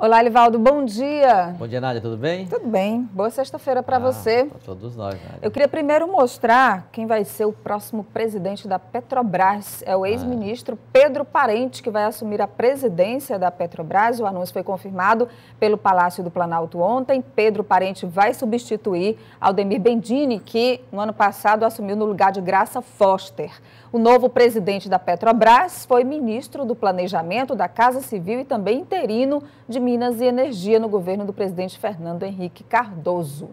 Olá, Livaldo, bom dia. Bom dia, Nádia, tudo bem? Tudo bem. Boa sexta-feira para ah, você. Para todos nós, Nádia. Eu queria primeiro mostrar quem vai ser o próximo presidente da Petrobras. É o ah. ex-ministro ah. Pedro Parente, que vai assumir a presidência da Petrobras. O anúncio foi confirmado pelo Palácio do Planalto ontem. Pedro Parente vai substituir Aldemir Bendini, que no ano passado assumiu no lugar de Graça Foster. O novo presidente da Petrobras foi ministro do Planejamento, da Casa Civil e também interino de Minas e Energia no governo do presidente Fernando Henrique Cardoso.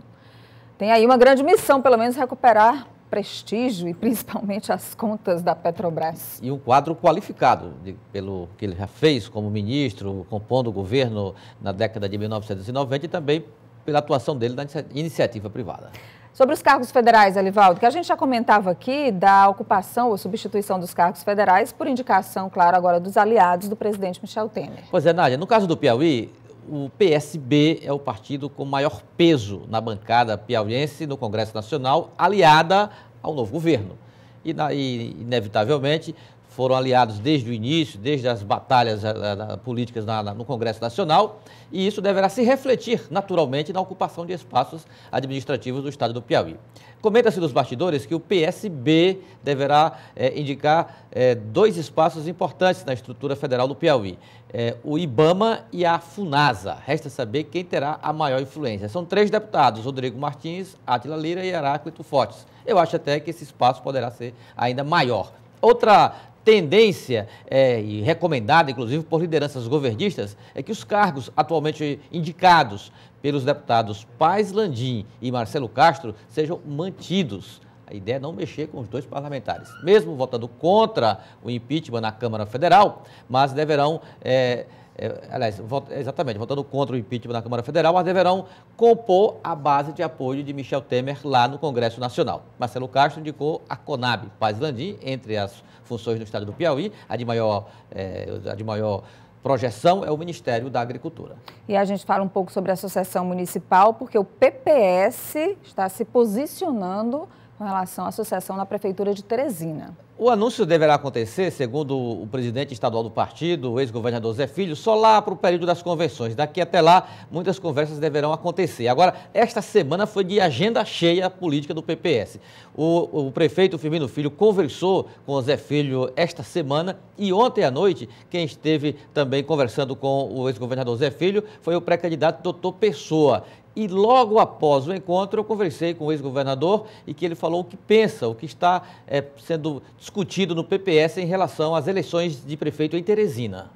Tem aí uma grande missão, pelo menos recuperar prestígio e principalmente as contas da Petrobras. E um quadro qualificado de, pelo que ele já fez como ministro, compondo o governo na década de 1990 e também pela atuação dele na iniciativa privada. Sobre os cargos federais, Alivaldo, que a gente já comentava aqui da ocupação ou substituição dos cargos federais por indicação, claro, agora dos aliados do presidente Michel Temer. Pois é, Nádia, no caso do Piauí, o PSB é o partido com maior peso na bancada piauiense no Congresso Nacional, aliada ao novo governo. E, inevitavelmente, foram aliados desde o início, desde as batalhas eh, eh, políticas no Congresso Nacional, e isso deverá se refletir naturalmente na ocupação de espaços administrativos do estado do Piauí. Comenta-se nos bastidores que o PSB deverá é, indicar é, dois espaços importantes na estrutura federal do Piauí: é, o IBAMA e a FUNASA. Resta saber quem terá a maior influência. São três deputados: Rodrigo Martins, Atila Lira e Heráclito Fortes. Eu acho até que esse espaço poderá ser ainda maior. Outra tendência é, e recomendada, inclusive, por lideranças governistas, é que os cargos atualmente indicados pelos deputados Paz Landim e Marcelo Castro sejam mantidos. A ideia é não mexer com os dois parlamentares. Mesmo votando contra o impeachment na Câmara Federal, mas deverão. É, é, aliás, vot, exatamente, votando contra o impeachment na Câmara Federal, mas deverão compor a base de apoio de Michel Temer lá no Congresso Nacional. Marcelo Castro indicou a Conab Paz Landim, entre as funções no estado do Piauí, a de maior, é, a de maior projeção é o Ministério da Agricultura. E a gente fala um pouco sobre a Associação municipal, porque o PPS está se posicionando com relação à associação na Prefeitura de Teresina. O anúncio deverá acontecer, segundo o presidente estadual do partido, o ex-governador Zé Filho, só lá para o período das convenções. Daqui até lá, muitas conversas deverão acontecer. Agora, esta semana foi de agenda cheia política do PPS. O, o prefeito Firmino Filho conversou com o Zé Filho esta semana e ontem à noite, quem esteve também conversando com o ex-governador Zé Filho foi o pré-candidato doutor Pessoa. E logo após o encontro, eu conversei com o ex-governador e que ele falou o que pensa, o que está é, sendo discutido no PPS em relação às eleições de prefeito em Teresina.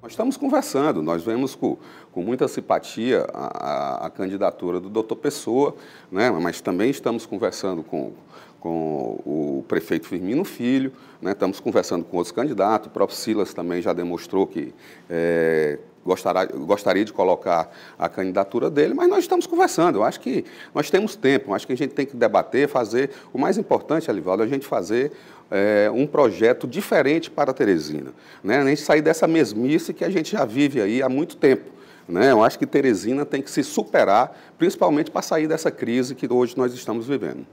Nós estamos conversando, nós vemos com, com muita simpatia a, a, a candidatura do doutor Pessoa, né? mas também estamos conversando com, com o prefeito Firmino Filho, né, estamos conversando com outros candidatos, o próprio Silas também já demonstrou que é, gostará, gostaria de colocar a candidatura dele, mas nós estamos conversando. Eu acho que nós temos tempo, eu acho que a gente tem que debater, fazer. O mais importante, Alivaldo, é a gente fazer é, um projeto diferente para Teresina. Né? A gente sair dessa mesmice que a gente já vive aí há muito tempo. Né? Eu acho que Teresina tem que se superar, principalmente para sair dessa crise que hoje nós estamos vivendo.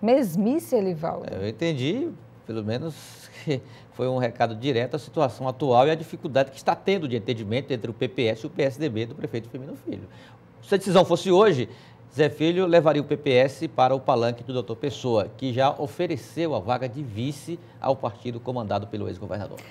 Mesmice, Elivaldo. É, eu entendi, pelo menos que foi um recado direto à situação atual e à dificuldade que está tendo de entendimento entre o PPS e o PSDB do prefeito Firmino Filho. Se a decisão fosse hoje, Zé Filho levaria o PPS para o palanque do doutor Pessoa, que já ofereceu a vaga de vice ao partido comandado pelo ex-governador.